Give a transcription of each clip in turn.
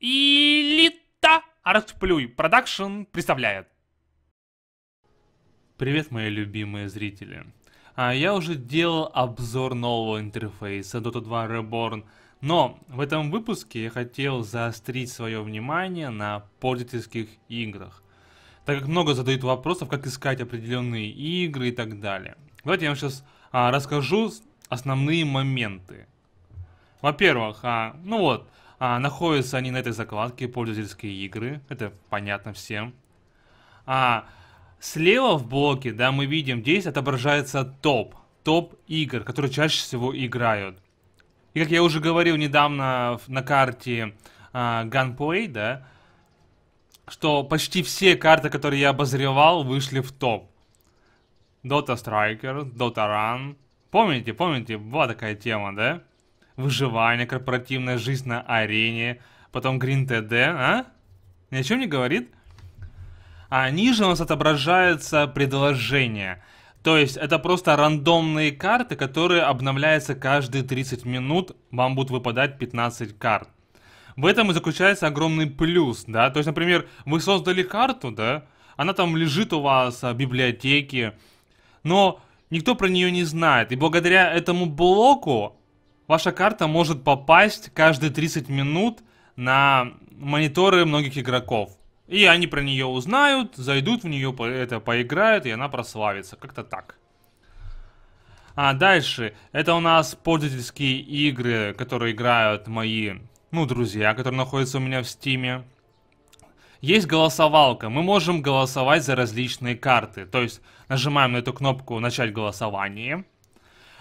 Элита Артплюй Продакшн представляет. Привет, мои любимые зрители. А я уже делал обзор нового интерфейса Dota 2 Reborn, но в этом выпуске я хотел заострить свое внимание на пользовательских играх, так как много задают вопросов, как искать определенные игры и так далее. Давайте я вам сейчас а, расскажу основные моменты. Во-первых, а, ну вот, а, находятся они на этой закладке, пользовательские игры, это понятно всем. А слева в блоке, да, мы видим, здесь отображается топ, топ игр, которые чаще всего играют. И как я уже говорил недавно на карте а, Gunplay, да, что почти все карты, которые я обозревал, вышли в топ. Dota Striker, Dota Run. Помните, помните, была такая тема, да? выживание, корпоративная жизнь на арене, потом Green TD, а? Ни о чем не говорит? А ниже у нас отображаются предложения То есть это просто рандомные карты, которые обновляются каждые 30 минут. Вам будут выпадать 15 карт. В этом и заключается огромный плюс, да. То есть, например, вы создали карту, да, она там лежит у вас в библиотеке, но никто про нее не знает. И благодаря этому блоку ваша карта может попасть каждые 30 минут на мониторы многих игроков. И они про нее узнают, зайдут в нее, это поиграют, и она прославится. Как-то так. А дальше, это у нас пользовательские игры, которые играют мои, ну, друзья, которые находятся у меня в стиме. Есть голосовалка, мы можем голосовать за различные карты. То есть нажимаем на эту кнопку «Начать голосование».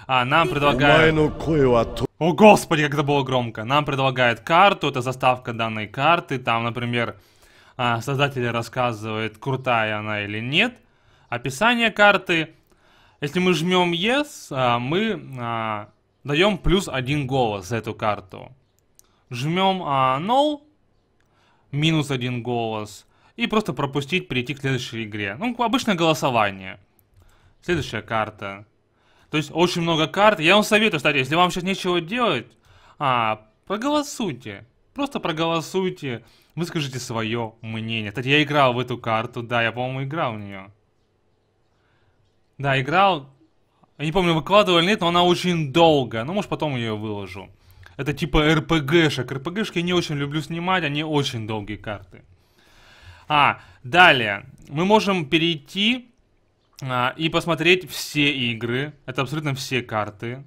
А, нам предлагают... Ну, а О, господи, как это было громко. Нам предлагают карту, это заставка данной карты. Там, например, а, создатель рассказывает, крутая она или нет. Описание карты. Если мы жмем Yes, а, мы даем плюс один голос за эту карту. Жмем No, минус один голос. И просто пропустить, перейти к следующей игре. Ну, обычное голосование. Следующая карта. То есть очень много карт. Я вам советую, кстати, если вам сейчас нечего делать, а, проголосуйте. Просто проголосуйте, выскажите свое мнение. Кстати, я играл в эту карту, да, я, по-моему, играл в нее. Да, играл. Я не помню, выкладывал или нет, но она очень долго. Ну, может, потом ее выложу. Это типа РПГшек. РПГшки я не очень люблю снимать, они очень долгие карты. А, далее. Мы можем перейти а, и посмотреть все игры. Это абсолютно все карты.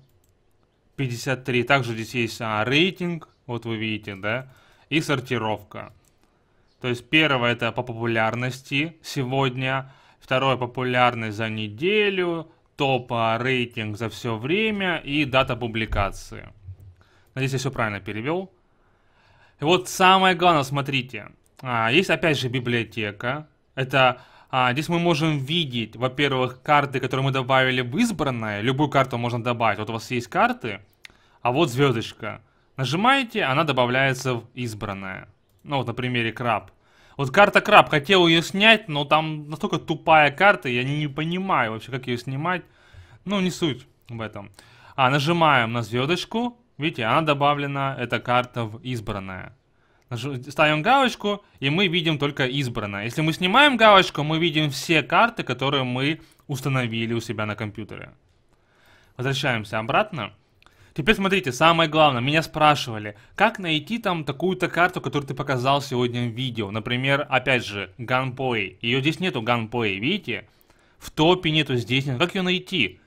53. Также здесь есть а, рейтинг. Вот вы видите, да? И сортировка. То есть первое это по популярности сегодня. Второе популярность за неделю. Топ а, рейтинг за все время. И дата публикации. Надеюсь, я все правильно перевел. И вот самое главное, смотрите. А, есть опять же библиотека. Это а, здесь мы можем видеть, во-первых, карты, которые мы добавили в избранное. Любую карту можно добавить. Вот у вас есть карты, а вот звездочка. Нажимаете, она добавляется в избранное. Ну вот на примере краб. Вот карта краб, хотел ее снять, но там настолько тупая карта, я не понимаю вообще, как ее снимать. Ну, не суть в этом. А, нажимаем на звездочку. Видите, она добавлена, эта карта в избранное ставим галочку, и мы видим только избранное. Если мы снимаем галочку, мы видим все карты, которые мы установили у себя на компьютере. Возвращаемся обратно. Теперь смотрите, самое главное, меня спрашивали, как найти там такую-то карту, которую ты показал сегодня в видео. Например, опять же, Gunplay. Ее здесь нету, Gunplay, видите? В топе нету, здесь нет. Как ее найти?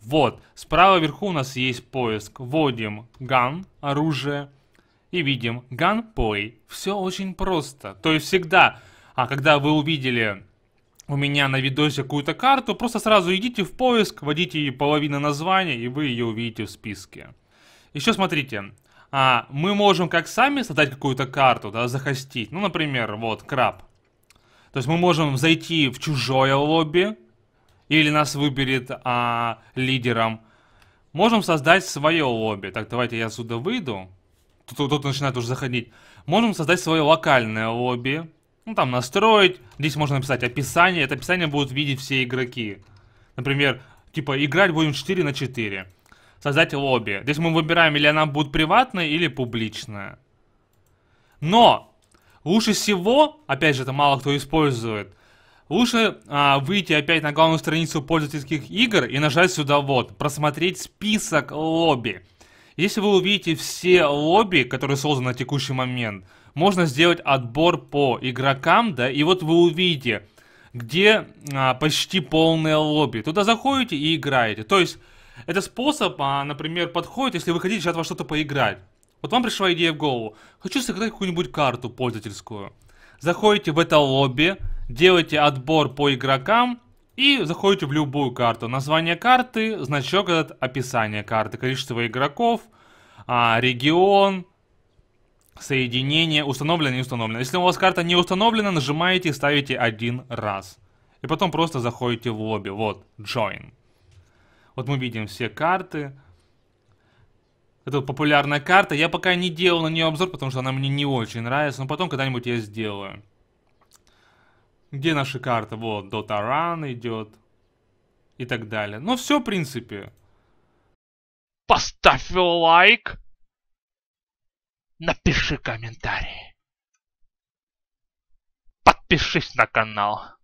Вот, справа вверху у нас есть поиск. Вводим Gun, оружие и видим gunplay. Все очень просто. То есть всегда, а когда вы увидели у меня на видосе какую-то карту, просто сразу идите в поиск, вводите половину названия, и вы ее увидите в списке. Еще смотрите, а, мы можем как сами создать какую-то карту, да, захостить. Ну, например, вот, краб. То есть мы можем зайти в чужое лобби, или нас выберет а, лидером. Можем создать свое лобби. Так, давайте я сюда выйду тут, тут начинает уже заходить. Можем создать свое локальное лобби. Ну, там настроить. Здесь можно написать описание. Это описание будут видеть все игроки. Например, типа, играть будем 4 на 4. Создать лобби. Здесь мы выбираем, или она будет приватная, или публичная. Но! Лучше всего, опять же, это мало кто использует, лучше а, выйти опять на главную страницу пользовательских игр и нажать сюда вот, просмотреть список лобби. Если вы увидите все лобби, которые созданы на текущий момент, можно сделать отбор по игрокам, да, и вот вы увидите, где а, почти полное лобби. Туда заходите и играете. То есть, это способ, а, например, подходит, если вы хотите сейчас во что-то поиграть. Вот вам пришла идея в голову. Хочу сыграть какую-нибудь карту пользовательскую. Заходите в это лобби, делайте отбор по игрокам, и заходите в любую карту. Название карты, значок этот, описание карты, количество игроков, а, регион, соединение, установлено, не установлено. Если у вас карта не установлена, нажимаете и ставите один раз. И потом просто заходите в лобби. Вот, join. Вот мы видим все карты. Это популярная карта. Я пока не делал на нее обзор, потому что она мне не очень нравится. Но потом когда-нибудь я сделаю. Где наша карта? Вот, Дотаран идет. И так далее. Ну все, в принципе. Поставь лайк. Напиши комментарий. Подпишись на канал.